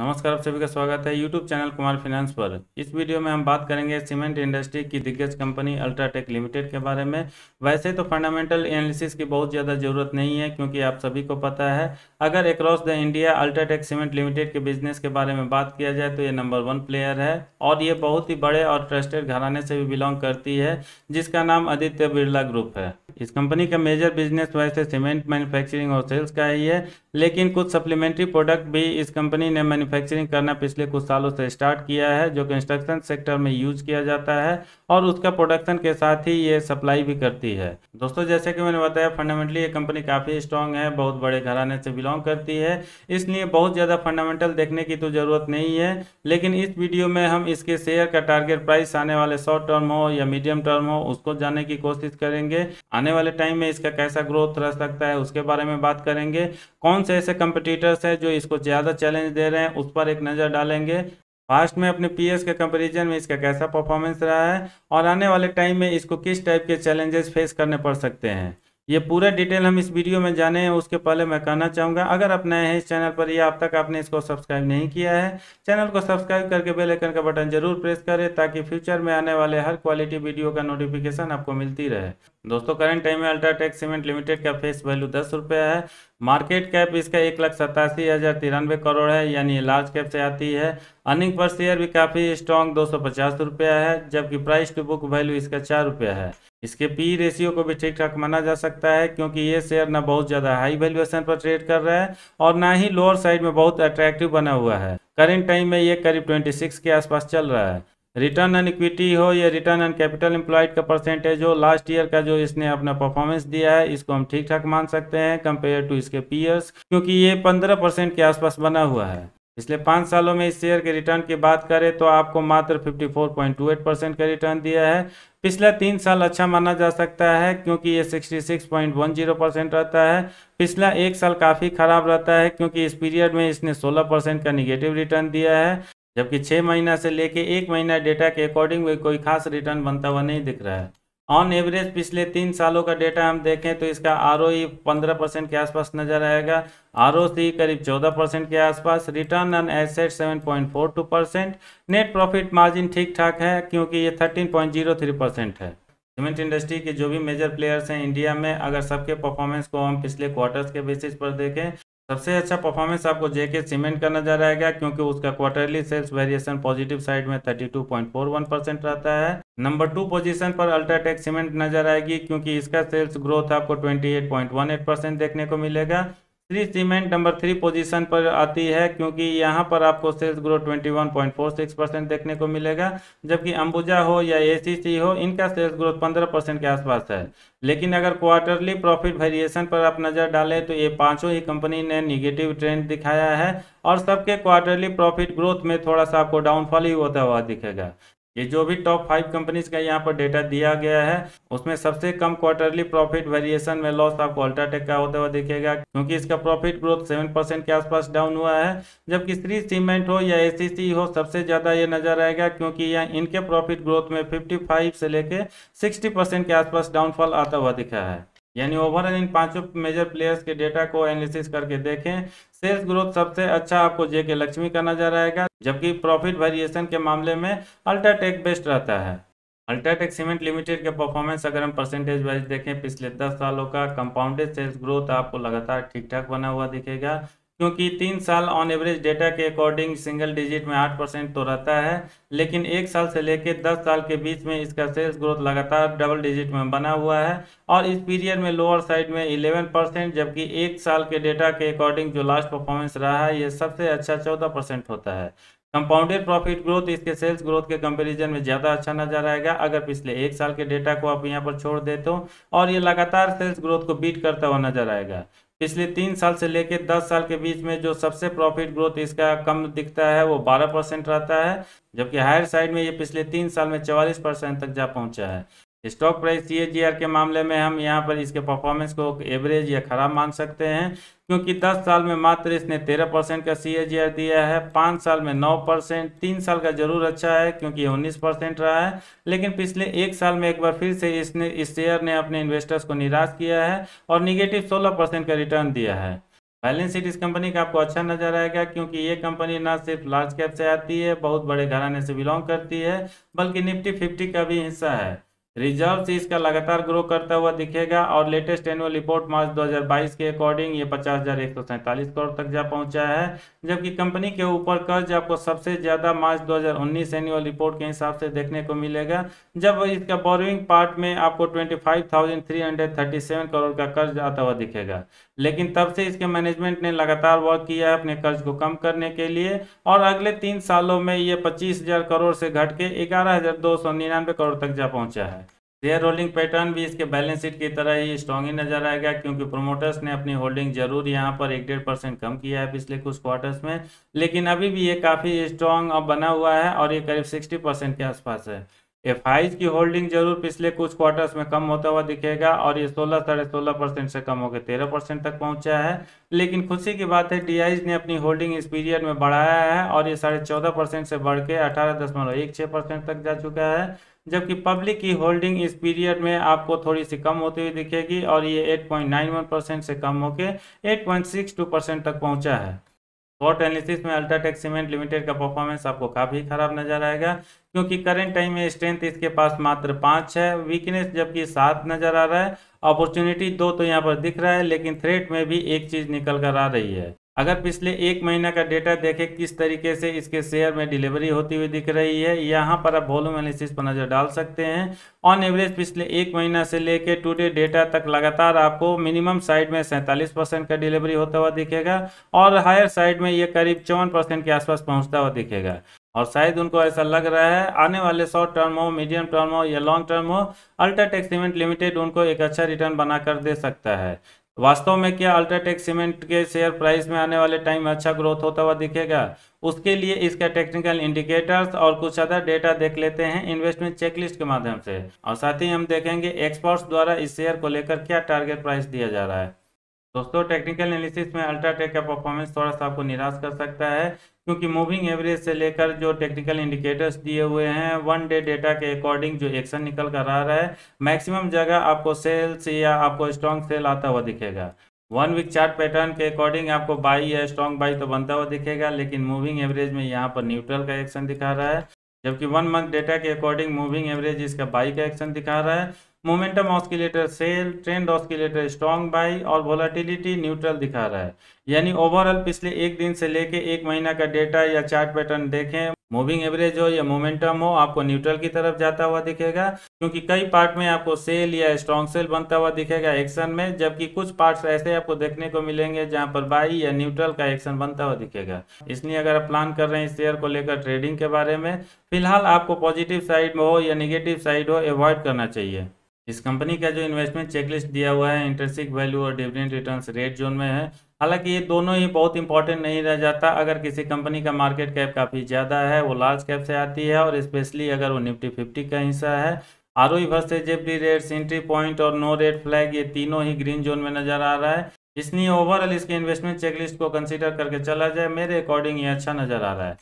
नमस्कार आप सभी का स्वागत है यूट्यूब चैनल कुमार फाइनेंस पर इस वीडियो में हम बात करेंगे सीमेंट इंडस्ट्री की दिग्गज कंपनी अल्ट्राटेक लिमिटेड के बारे में वैसे तो फंडामेंटल एनालिसिस की बहुत ज़्यादा ज़रूरत नहीं है क्योंकि आप सभी को पता है अगर across the India UltraTech cement limited के बिजनेस के बारे में बात किया जाए तो ये नंबर वन प्लेयर है और ये बहुत ही बड़े और ट्रस्टेड घराने से भी बिलोंग करती है जिसका नाम आदित्य बिरला ग्रुप है इस कंपनी का मेजर बिजनेस वैसे सीमेंट तो मैन्युफैक्चरिंग और सेल्स का ही है लेकिन कुछ सप्लीमेंट्री प्रोडक्ट भी इस कंपनी ने मैन्युफैक्चरिंग करना पिछले कुछ सालों से स्टार्ट किया है जो कंस्ट्रक्शन सेक्टर में यूज किया जाता है और उसका प्रोडक्शन के साथ ही ये सप्लाई भी करती है दोस्तों जैसे कि मैंने बताया फंडामेंटली ये कंपनी काफ़ी स्ट्रांग है बहुत बड़े घराने से बिलोंग करती है इसलिए बहुत ज़्यादा फंडामेंटल देखने की तो ज़रूरत नहीं है लेकिन इस वीडियो में हम इसके शेयर का टारगेट प्राइस आने वाले शॉर्ट टर्म हो या मीडियम टर्म हो उसको जानने की कोशिश करेंगे आने आने वाले टाइम में इसका कैसा ग्रोथ रह सकता है उसके बारे में बात करेंगे कौन से ऐसे कंपटीटर्स हैं जो इसको ज़्यादा चैलेंज दे रहे हैं उस पर एक नज़र डालेंगे फास्ट में अपने पीएस के कंपैरिजन में इसका कैसा परफॉर्मेंस रहा है और आने वाले टाइम में इसको किस टाइप के चैलेंजेस फेस करने पड़ सकते हैं ये पूरा डिटेल हम इस वीडियो में जाने हैं उसके पहले मैं कहना चाहूँगा अगर आप नए हैं इस चैनल पर या अब तक आपने इसको सब्सक्राइब नहीं किया है चैनल को सब्सक्राइब करके बेल आइकन का बटन जरूर प्रेस करें ताकि फ्यूचर में आने वाले हर क्वालिटी वीडियो का नोटिफिकेशन आपको मिलती रहे दोस्तों करंट टाइम में अल्ट्राटेक सीमेंट लिमिटेड का फेस वैल्यू दस रुपये है मार्केट कैप इसका एक लाख सतासी हज़ार तिरानवे करोड़ है यानी लार्ज कैप से आती है अर्निंग पर शेयर भी काफ़ी स्ट्रॉन्ग दो सौ पचास रुपया है जबकि प्राइस टू बुक वैल्यू इसका चार रुपया है इसके पी रेशियो को भी ठीक ठाक माना जा सकता है क्योंकि ये शेयर ना बहुत ज़्यादा हाई वैल्यूएशन पर ट्रेड कर रहा है और ना ही लोअर साइड में बहुत अट्रैक्टिव बना हुआ है करेंट टाइम में ये करीब सिक्स के आसपास चल रहा है रिटर्न ऑन इक्विटी हो या रिटर्न ऑन कैपिटल एम्प्लॉयड का परसेंटेज हो लास्ट ईयर का जो इसने अपना परफॉर्मेंस दिया है इसको हम ठीक ठाक मान सकते हैं कंपेयर टू इसके पीयर्स क्योंकि ये पंद्रह परसेंट के आसपास बना हुआ है इसलिए पाँच सालों में इस शेयर के रिटर्न की बात करें तो आपको मात्र 54.28 परसेंट का रिटर्न दिया है पिछला तीन साल अच्छा माना जा सकता है क्योंकि ये 66.10 परसेंट रहता है पिछला एक साल काफ़ी खराब रहता है क्योंकि इस पीरियड में इसने 16 परसेंट का निगेटिव रिटर्न दिया है जबकि छः महीना से लेके एक महीना डेटा के अकॉर्डिंग में कोई खास रिटर्न बनता हुआ नहीं दिख रहा है ऑन एवरेज पिछले तीन सालों का डेटा हम देखें तो इसका आर ओ e पंद्रह परसेंट के आसपास नजर आएगा आर ओ सी करीब चौदह परसेंट के आसपास return on asset seven point four two percent net profit margin ठीक ठाक है क्योंकि ये thirteen point zero three percent है सीमेंट इंडस्ट्री के जो भी मेजर प्लेयर्स हैं इंडिया में अगर सबके परफॉर्मेंस को हम पिछले क्वार्टर्स के बेसिस पर देखें सबसे अच्छा परफॉर्मेंस आपको जेके सीमेंट का नजर आएगा क्योंकि उसका quarterly sales variation positive side में 32.41 परसेंट रहता है नंबर टू पोजीशन पर अल्ट्राटेक सीमेंट नजर आएगी क्योंकि इसका सेल्स ग्रोथ आपको 28.18 परसेंट देखने को मिलेगा three cement number three position पर आती है क्योंकि यहाँ पर आपको सेल्स ग्रो 21.46 परसेंट देखने को मिलेगा जबकि अंबुजा हो या एसीसी हो इनका सेल्स ग्रोथ 15 परसेंट के आसपास है लेकिन अगर क्वार्टरली प्रॉफिट वेरिएशन पर आप नज़र डालें तो ये पांचों ही कंपनी ने निगेटिव ट्रेंड दिखाया है और सबके क्वार्टरली प्रॉफिट ग्रोथ में थोड़ा सा आपको डाउनफॉल ही होता हुआ दिखेगा ये जो भी टॉप फाइव कंपनीज का यहाँ पर डेटा दिया गया है उसमें सबसे कम क्वार्टरली प्रॉफिट वेरिएशन में लॉस आपको अल्ट्राटेक का होता हुआ दिखेगा क्योंकि इसका प्रॉफिट ग्रोथ सेवन परसेंट के आसपास डाउन हुआ है जबकि श्री सीमेंट हो या एसीसी हो सबसे ज़्यादा ये नजर आएगा क्योंकि यहाँ इनके प्रॉफिट ग्रोथ में फिफ्टी फाइव से लेकर सिक्सटी परसेंट के आसपास डाउनफॉल आता हुआ दिखा है यानी ओवरऑल इन पांचों मेजर प्लेयर्स के डेटा को एनालिसिस करके देखें सेल्स ग्रोथ सबसे अच्छा आपको जेके लक्ष्मी का नजर आएगा जबकि प्रॉफिट वेरिएशन के मामले में अल्ट्राटेक बेस्ट रहता है अल्ट्राटेक सीमेंट लिमिटेड के परफॉर्मेंस अगर हम परसेंटेज वाइज देखें पिछले दस सालों का कंपाउंडेड सेल्स ग्रोथ आपको लगातार ठीक ठाक बना हुआ दिखेगा क्योंकि तीन साल ऑन एवरेज डेटा के अकॉर्डिंग सिंगल डिजिट में आठ परसेंट तो रहता है लेकिन एक साल से लेकर दस साल के बीच में इसका सेल्स ग्रोथ लगातार डबल डिजिट में बना हुआ है और इस पीरियड में लोअर साइड में इलेवन परसेंट जबकि एक साल के डेटा के अकॉर्डिंग जो लास्ट परफॉर्मेंस रहा है ये सबसे अच्छा चौदह परसेंट होता है कंपाउंडेड प्रॉफिट ग्रोथ इसके सेल्स ग्रोथ के कंपैरिजन में ज़्यादा अच्छा नजर आएगा अगर पिछले एक साल के डेटा को आप यहाँ पर छोड़ देते हो और ये लगातार सेल्स ग्रोथ को बीट करता हुआ नजर आएगा पिछले तीन साल से लेकर दस साल के बीच में जो सबसे प्रॉफिट ग्रोथ इसका कम दिखता है वो बारह परसेंट रहता है जबकि हायर साइड में ये पिछले तीन साल में चवालीस परसेंट तक जा पहुंचा है स्टॉक प्राइस सी के मामले में हम यहाँ पर इसके परफॉर्मेंस को एवरेज या खराब मान सकते हैं क्योंकि 10 साल में मात्र इसने 13 परसेंट का सी दिया है पाँच साल में 9 परसेंट तीन साल का जरूर अच्छा है क्योंकि 19 परसेंट रहा है लेकिन पिछले एक साल में एक बार फिर से इसने इस शेयर ने अपने इन्वेस्टर्स को निराश किया है और निगेटिव सोलह परसेंट का रिटर्न दिया है बैलेंस शीट इस कंपनी का आपको अच्छा नजर आएगा क्योंकि ये कंपनी ना सिर्फ लार्ज कैप से आती है बहुत बड़े घराने से बिलोंग करती है बल्कि निफ्टी फिफ्टी का भी हिस्सा है रिजर्व से इसका लगातार ग्रो करता हुआ दिखेगा और लेटेस्ट एनुअल रिपोर्ट मार्च 2022 के अकॉर्डिंग ये पचास हज़ार एक सौ सैंतालीस करोड़ तक जा पहुंचा है जबकि कंपनी के ऊपर कर्ज आपको सबसे ज़्यादा मार्च 2019 एनुअल रिपोर्ट के हिसाब से देखने को मिलेगा जब इसका बोरोइंग पार्ट में आपको twenty five thousand three hundred thirty seven crore का कर्ज आता हुआ दिखेगा लेकिन तब से इसके मैनेजमेंट ने लगातार वर्क किया है अपने कर्ज को कम करने के लिए और अगले तीन सालों में ये पच्चीस हज़ार करोड़ से घट के ग्यारह हज़ार दो सौ निन्यानवे करोड़ तक जा पहुंचा है शेयर होल्डिंग पैटर्न भी इसके बैलेंस शीट की तरह ही स्ट्रॉन्ग ही नजर आएगा क्योंकि प्रोमोटर्स ने अपनी होल्डिंग जरूर यहां पर एक डेढ़ परसेंट कम किया है पिछले कुछ क्वार्टर्स में लेकिन अभी भी ये काफ़ी स्ट्रॉन्ग बना हुआ है और ये करीब सिक्सटी परसेंट के आसपास है एफ की होल्डिंग जरूर पिछले कुछ क्वार्टर्स में कम होता हुआ दिखेगा और ये सोलह साढ़े सोलह परसेंट से कम होकर तेरह परसेंट तक पहुंचा है लेकिन खुशी की बात है डी ने अपनी होल्डिंग इस पीरियड में बढ़ाया है और ये साढ़े चौदह परसेंट से बढ़ के अठारह दशमलव एक छः परसेंट तक जा चुका है जबकि पब्लिक की होल्डिंग इस पीरियड में आपको थोड़ी सी कम होती हुई दिखेगी और ये eight point nine one percent से कम होकर eight point six two percent तक पहुँचा है शॉर्ट एनालिसिस में अल्ट्राटेक सीमेंट लिमिटेड का परफॉर्मेंस आपको काफ़ी खराब नजर आएगा क्योंकि करंट टाइम में स्ट्रेंथ इसके पास मात्र पाँच है वीकनेस जबकि सात नज़र आ रहा है अपॉर्चुनिटी दो तो यहाँ पर दिख रहा है लेकिन थ्रेट में भी एक चीज़ निकल कर आ रही है अगर पिछले एक महीना का डेटा देखें किस तरीके से इसके शेयर में डिलीवरी होती हुई दिख रही है यहाँ पर आप वॉल्यूम एनालिसिस पर नज़र डाल सकते हैं ऑन एवरेज पिछले एक महीना से लेकर टुडे डेटा तक लगातार आपको मिनिमम साइड में सैंतालीस परसेंट का डिलीवरी होता हुआ दिखेगा और हायर साइड में ये करीब चौवन परसेंट के आसपास पहुँचता हुआ दिखेगा और शायद उनको ऐसा लग रहा है आने वाले शॉर्ट टर्म हो मीडियम टर्म हो या लॉन्ग टर्म हो अल्ट्राटेक सीमेंट लिमिटेड उनको एक अच्छा रिटर्न बना कर दे सकता है वास्तव में क्या अल्ट्राटेक सीमेंट के शेयर प्राइस में आने वाले टाइम में अच्छा ग्रोथ होता हुआ दिखेगा उसके लिए इसके टेक्निकल इंडिकेटर्स और कुछ अदर डेटा देख लेते हैं इन्वेस्टमेंट चेकलिस्ट के माध्यम से और साथ ही हम देखेंगे एक्सपर्ट्स द्वारा इस शेयर को लेकर क्या टारगेट प्राइस दिया जा रहा है दोस्तों टेक्निकल एनालिसिस में अल्ट्राटेक का परफॉर्मेंस थोड़ा सा आपको निराश कर सकता है क्योंकि मूविंग एवरेज से लेकर जो टेक्निकल इंडिकेटर्स दिए हुए हैं वन डे डेटा के अकॉर्डिंग जो एक्शन निकल कर आ रहा है मैक्सिमम जगह आपको सेल्स या आपको स्ट्रॉन्ग सेल आता हुआ दिखेगा वन वीक चार्ट पैटर्न के अकॉर्डिंग आपको बाई या स्ट्रॉन्ग बाई तो बनता हुआ दिखेगा लेकिन मूविंग एवरेज में यहाँ पर न्यूट्रल का एक्शन दिखा रहा है जबकि वन मंथ डेटा के अकॉर्डिंग मूविंग एवरेज इसका बाई का एक्शन दिखा रहा है momentum oscillator sell trend oscillator strong buy और वोलाटिलिटी न्यूट्रल दिखा रहा है यानी ओवरऑल पिछले एक दिन से लेके एक महीना का डेटा या चार्ट पैटर्न देखें मूविंग एवरेज हो या मोमेंटम हो आपको न्यूट्रल की तरफ जाता हुआ दिखेगा क्योंकि कई पार्ट में आपको सेल या स्ट्रॉन्ग सेल बनता हुआ दिखेगा एक्शन में जबकि कुछ पार्ट्स ऐसे आपको देखने को मिलेंगे जहां पर बाई या न्यूट्रल का एक्शन बनता हुआ दिखेगा इसलिए अगर आप प्लान कर रहे हैं शेयर को लेकर ट्रेडिंग के बारे में फिलहाल आपको पॉजिटिव साइड हो या निगेटिव साइड हो एवॉइड करना चाहिए इस कंपनी का जो इन्वेस्टमेंट चेकलिस्ट दिया हुआ है इंटरेस्टिक वैल्यू और डिविडेंड रिटर्न्स रेट जोन में है हालांकि ये दोनों ही बहुत इंपॉर्टेंट नहीं रह जाता अगर किसी कंपनी का मार्केट कैप काफ़ी ज़्यादा है वो लार्ज कैप से आती है और स्पेशली अगर वो निफ्टी फिफ्टी का हिस्सा है आर ओ वर्सेज जेपडी रेट एंट्री पॉइंट और नो रेट फ्लैग ये तीनों ही ग्रीन जोन में नज़र आ रहा है इसलिए ओवरऑल इसके इन्वेस्टमेंट चेकलिस्ट को कंसिडर करके चला जाए मेरे अकॉर्डिंग ये अच्छा नज़र आ रहा है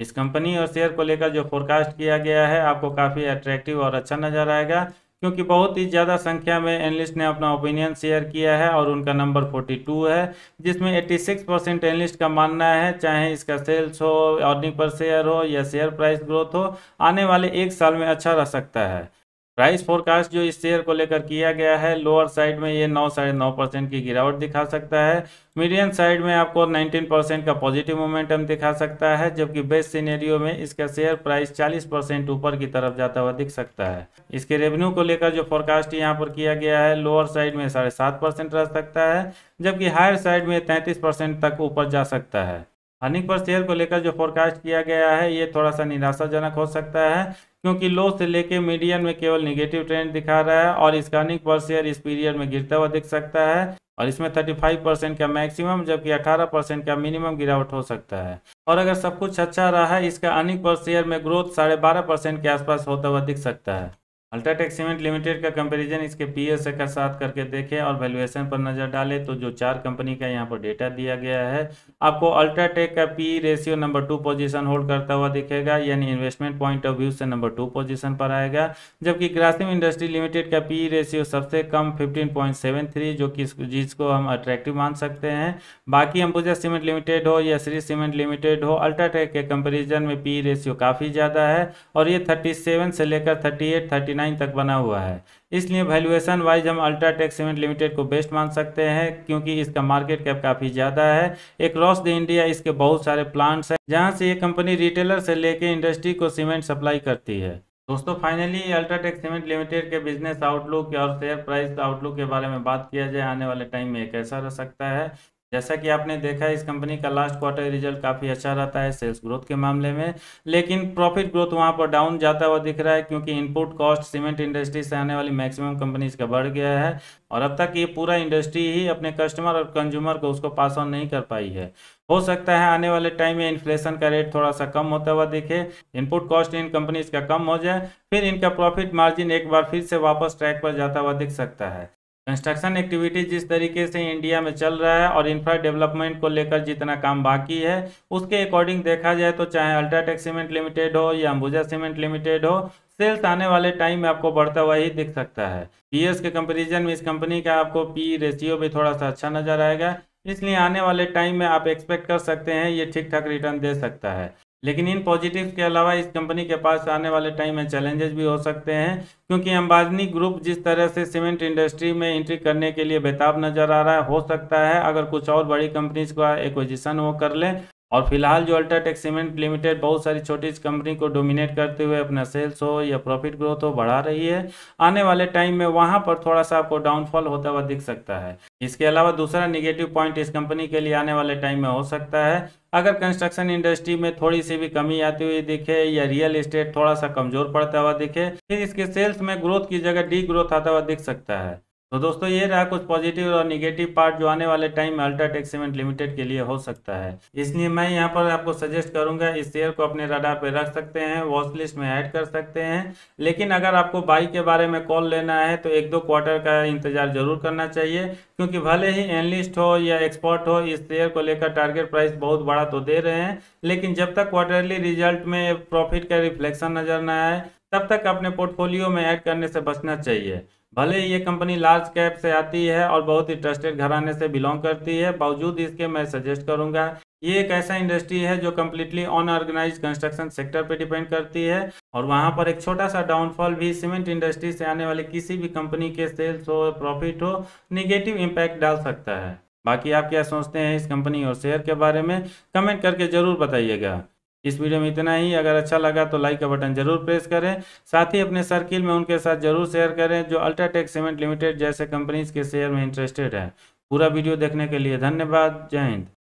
इस कंपनी और शेयर को लेकर जो फोरकास्ट किया गया है आपको काफ़ी अट्रैक्टिव और अच्छा नज़र आएगा क्योंकि बहुत ही ज़्यादा संख्या में एनलिस्ट ने अपना ओपिनियन शेयर किया है और उनका नंबर 42 है जिसमें 86 परसेंट एनलिस्ट का मानना है चाहे इसका सेल्स हो अर्निंग पर शेयर हो या शेयर प्राइस ग्रोथ हो आने वाले एक साल में अच्छा रह सकता है प्राइस फोरकास्ट जो इस शेयर को लेकर किया गया है लोअर साइड में ये नौ साढ़े नौ परसेंट की गिरावट दिखा सकता है मीडियम साइड में आपको 19 परसेंट का पॉजिटिव मोमेंटम दिखा सकता है जबकि बेस्ट सिनेरियो में इसका शेयर प्राइस 40 परसेंट ऊपर की तरफ जाता हुआ दिख सकता है इसके रेवेन्यू को लेकर जो फोरकास्ट यहाँ पर किया गया है लोअर साइड में साढ़े सात परसेंट रह सकता है जबकि हायर साइड में तैंतीस परसेंट तक ऊपर जा सकता है अर्निंग पर शेयर को लेकर जो फोरकास्ट किया गया है ये थोड़ा सा निराशाजनक हो सकता है क्योंकि लो से लेके मीडियम में केवल निगेटिव ट्रेंड दिखा रहा है और स्कैनिक पर शेयर इस पीरियड में गिरता हुआ दिख सकता है और इसमें 35 परसेंट का मैक्सिमम जबकि 18 परसेंट का मिनिमम गिरावट हो सकता है और अगर सब कुछ अच्छा रहा है इसका अनिक पर शेयर में ग्रोथ साढ़े बारह परसेंट के आसपास होता हुआ दिख सकता है अल्ट्राटेक सीमेंट लिमिटेड का कंपैरिजन इसके पीएसए का साथ करके देखें और वैल्यूएशन पर नज़र डालें तो जो चार कंपनी का यहाँ पर डेटा दिया गया है आपको अल्ट्राटेक का P ratio number two position hold करता हुआ दिखेगा यानी इन्वेस्टमेंट पॉइंट ऑफ व्यू से नंबर टू पोजीशन पर आएगा जबकि ग्रासिम इंडस्ट्री लिमिटेड का पी रेशियो सबसे कम फिफ्टीन जो कि जिसको हम अट्रैक्टिव मान सकते हैं बाकी अंबुजा सीमेंट लिमिटेड हो या श्री सीमेंट लिमिटेड हो अल्ट्राटेक के कंपेरिजन में पी रेशियो काफ़ी ज़्यादा है और ये थर्टी से लेकर थर्टी एट नाइन तक बना हुआ है इसलिए वैल्यूएशन वाइज हम अल्ट्राटेक सीमेंट लिमिटेड को बेस्ट मान सकते हैं क्योंकि इसका मार्केट कैप काफ़ी ज़्यादा है एक रॉस द इंडिया इसके बहुत सारे प्लांट्स हैं जहां से ये कंपनी रिटेलर से लेके इंडस्ट्री को सीमेंट सप्लाई करती है दोस्तों फाइनली अल्ट्राटेक सीमेंट लिमिटेड के बिजनेस आउटलुक और शेयर प्राइस आउटलुक के बारे में बात किया जाए आने वाले टाइम में कैसा रह सकता है जैसा कि आपने देखा इस कंपनी का लास्ट क्वार्टर रिजल्ट काफ़ी अच्छा रहता है सेल्स ग्रोथ के मामले में लेकिन प्रॉफिट ग्रोथ वहां पर डाउन जाता हुआ दिख रहा है क्योंकि इनपुट कॉस्ट सीमेंट इंडस्ट्री से आने वाली मैक्सिमम कंपनीज का बढ़ गया है और अब तक ये पूरा इंडस्ट्री ही अपने कस्टमर और कंज्यूमर को उसको पास ऑन नहीं कर पाई है हो सकता है आने वाले टाइम में इन्फ्लेशन का रेट थोड़ा सा कम होता हुआ दिखे इनपुट कॉस्ट इन कंपनीज का कम हो जाए फिर इनका प्रॉफिट मार्जिन एक बार फिर से वापस ट्रैक पर जाता हुआ दिख सकता है कंस्ट्रक्शन एक्टिविटी जिस तरीके से इंडिया में चल रहा है और इंफ्रा डेवलपमेंट को लेकर जितना काम बाकी है उसके अकॉर्डिंग देखा जाए तो चाहे अल्ट्राटेक सीमेंट लिमिटेड हो या अंबुजा सीमेंट लिमिटेड हो सेल्स आने वाले टाइम में आपको बढ़ता हुआ ही दिख सकता है पीएस के कंपेरिजन में इस कंपनी का आपको पी रेशियो भी थोड़ा सा अच्छा नजर आएगा इसलिए आने वाले टाइम में आप एक्सपेक्ट कर सकते हैं ये ठीक ठाक रिटर्न दे सकता है लेकिन इन पॉजिटिव के अलावा इस कंपनी के पास आने वाले टाइम में चैलेंजेस भी हो सकते हैं क्योंकि अंबाजनी ग्रुप जिस तरह से सीमेंट इंडस्ट्री में एंट्री करने के लिए बेताब नज़र आ रहा है हो सकता है अगर कुछ और बड़ी कंपनीज का एक्विजिशन वो कर लें और फिलहाल जो अल्ट्राटेक सीमेंट लिमिटेड बहुत सारी छोटी कंपनी को डोमिनेट करते हुए अपना सेल्स हो या प्रॉफिट ग्रोथ हो बढ़ा रही है आने वाले टाइम में वहां पर थोड़ा सा आपको डाउनफॉल होता हुआ दिख सकता है इसके अलावा दूसरा निगेटिव पॉइंट इस कंपनी के लिए आने वाले टाइम में हो सकता है अगर कंस्ट्रक्शन इंडस्ट्री में थोड़ी सी भी कमी आती हुई दिखे या रियल इस्टेट थोड़ा सा कमजोर पड़ता हुआ दिखे फिर इसके सेल्स में ग्रोथ की जगह डी ग्रोथ आता हुआ दिख सकता है तो दोस्तों ये रहा कुछ पॉजिटिव और निगेटिव पार्ट जो आने वाले टाइम में अल्ट्राटेक सीमेंट लिमिटेड के लिए हो सकता है इसलिए मैं यहाँ पर आपको सजेस्ट करूंगा इस शेयर को अपने रडार पे रख सकते हैं वॉच लिस्ट में ऐड कर सकते हैं लेकिन अगर आपको बाई के बारे में कॉल लेना है तो एक दो क्वार्टर का इंतजार जरूर करना चाहिए क्योंकि भले ही एनलिस्ट हो या एक्सपर्ट हो इस शेयर को लेकर टारगेट प्राइस बहुत बड़ा तो दे रहे हैं लेकिन जब तक क्वार्टरली रिजल्ट में प्रॉफिट का रिफ्लेक्शन नजर न आए तब तक अपने पोर्टफोलियो में ऐड करने से बचना चाहिए भले ही ये कंपनी लार्ज कैप से आती है और बहुत ही ट्रस्टेड घराने से बिलोंग करती है बावजूद इसके मैं सजेस्ट करूंगा ये एक ऐसा इंडस्ट्री है जो कम्प्लीटली अनऑर्गेनाइज कंस्ट्रक्शन सेक्टर पे डिपेंड करती है और वहाँ पर एक छोटा सा डाउनफॉल भी सीमेंट इंडस्ट्री से आने वाली किसी भी कंपनी के सेल्स हो प्रॉफिट हो निगेटिव इम्पैक्ट डाल सकता है बाकी आप क्या सोचते हैं इस कंपनी और शेयर के बारे में कमेंट करके ज़रूर बताइएगा इस वीडियो में इतना ही अगर अच्छा लगा तो लाइक का बटन जरूर प्रेस करें साथ ही अपने सर्किल में उनके साथ जरूर शेयर करें जो अल्ट्राटेक सीमेंट लिमिटेड जैसे कंपनीज के शेयर में इंटरेस्टेड है पूरा वीडियो देखने के लिए धन्यवाद जय हिंद